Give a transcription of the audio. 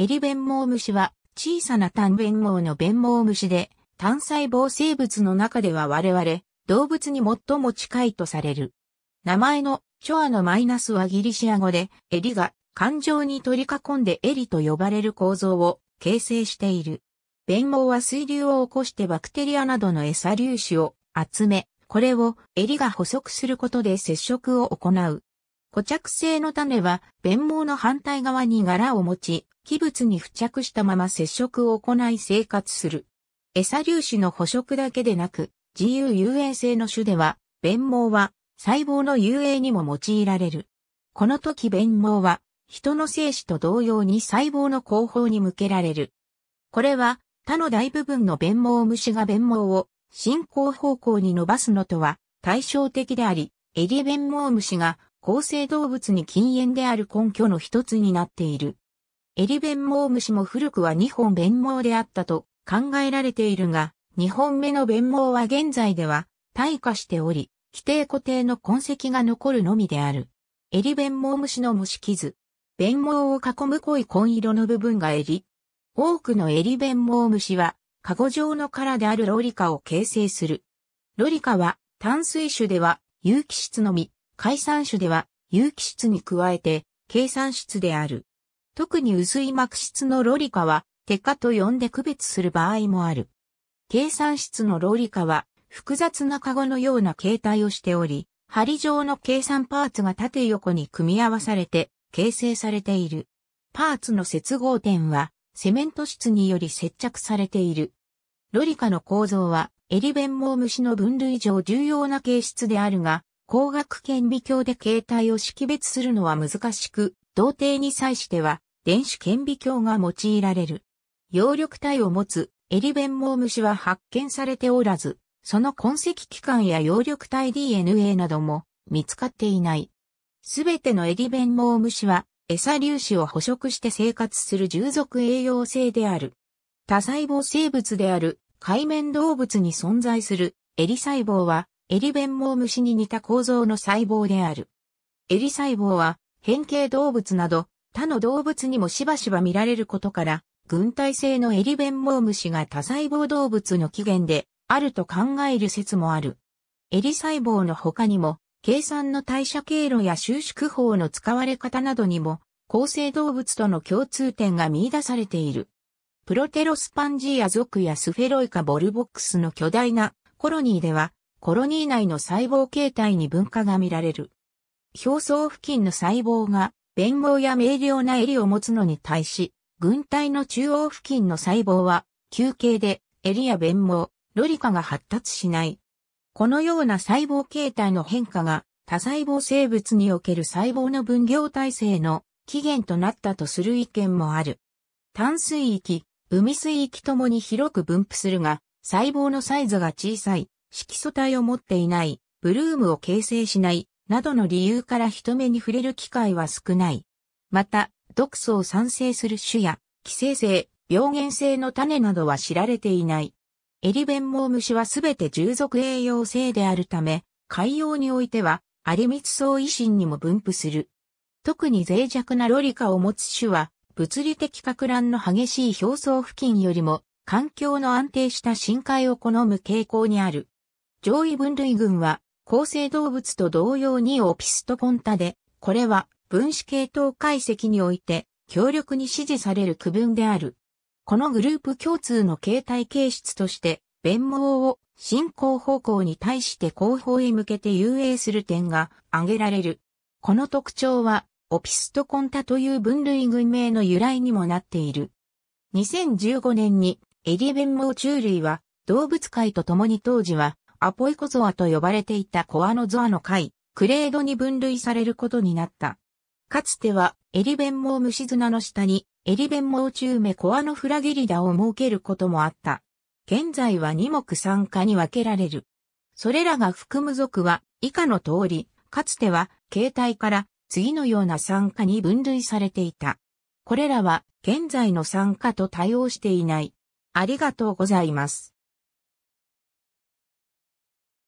エリベンモウムシは小さな単弁毛の弁毛虫で、単細胞生物の中では我々、動物に最も近いとされる。名前のチョアのマイナスはギリシア語で、エリが感情に取り囲んでエリと呼ばれる構造を形成している。弁毛は水流を起こしてバクテリアなどの餌粒子を集め、これをエリが捕捉することで接触を行う。固着性の種は、弁毛の反対側に柄を持ち、器物に付着したまま接触を行い生活する。餌粒子の捕食だけでなく、自由遊泳性の種では、弁毛は細胞の遊泳にも用いられる。この時弁毛は、人の精子と同様に細胞の後方に向けられる。これは、他の大部分の弁毛虫が弁毛を進行方向に伸ばすのとは対照的であり、エリ弁毛虫が構成動物に禁煙である根拠の一つになっている。エリベンモウムシも古くは2本弁毛であったと考えられているが、2本目の弁毛は現在では退化しており、規定固定の痕跡が残るのみである。エリベンモウムシの虫傷。弁毛を囲む濃い紺色の部分がエリ。多くのエリベンモウムシは、カゴ状の殻であるロリカを形成する。ロリカは、淡水種では有機質のみ、海産種では有機質に加えて、計算質である。特に薄い膜質のロリカは、テカと呼んで区別する場合もある。計算室のロリカは、複雑なカゴのような形態をしており、針状の計算パーツが縦横に組み合わされて、形成されている。パーツの接合点は、セメント質により接着されている。ロリカの構造は、エリベンモウ虫の分類上重要な形質であるが、光学顕微鏡で形態を識別するのは難しく、童貞に際しては、電子顕微鏡が用いられる。葉緑体を持つエリベンモウムシは発見されておらず、その痕跡器官や葉緑体 DNA なども見つかっていない。すべてのエリベンモウムシは餌粒子を捕食して生活する従属栄養性である。多細胞生物である海面動物に存在するエリ細胞はエリベンモウムシに似た構造の細胞である。エリ細胞は変形動物など他の動物にもしばしば見られることから、軍隊性のエリベンモウムシが多細胞動物の起源であると考える説もある。エリ細胞の他にも、計算の代謝経路や収縮法の使われ方などにも、構成動物との共通点が見出されている。プロテロスパンジーア属やスフェロイカボルボックスの巨大なコロニーでは、コロニー内の細胞形態に分化が見られる。表層付近の細胞が弁毛や明瞭な襟を持つのに対し、軍隊の中央付近の細胞は、休憩で、襟や弁毛、ロリカが発達しない。このような細胞形態の変化が、多細胞生物における細胞の分業体制の起源となったとする意見もある。淡水域、海水域ともに広く分布するが、細胞のサイズが小さい、色素体を持っていない、ブルームを形成しない、などの理由から人目に触れる機会は少ない。また、毒素を産生する種や、寄生性、病原性の種などは知られていない。エリベンモウムシはすべて従属栄養性であるため、海洋においては、アリミツソウイシンにも分布する。特に脆弱なロリカを持つ種は、物理的格乱の激しい表層付近よりも、環境の安定した深海を好む傾向にある。上位分類群は、構成動物と同様にオピストコンタで、これは分子系統解析において強力に支持される区分である。このグループ共通の形態形質として、弁網を進行方向に対して後方へ向けて遊泳する点が挙げられる。この特徴は、オピストコンタという分類群名の由来にもなっている。2015年にエリ弁網虫類は動物界と共に当時はアポイコゾアと呼ばれていたコアノゾアの会、クレードに分類されることになった。かつては、エリベンモウムシズナの下に、エリベンモウチュウメコアノフラゲリダを設けることもあった。現在は二目3科に分けられる。それらが含む属は、以下の通り、かつては、形態から、次のような酸化に分類されていた。これらは、現在の酸化と対応していない。ありがとうございます。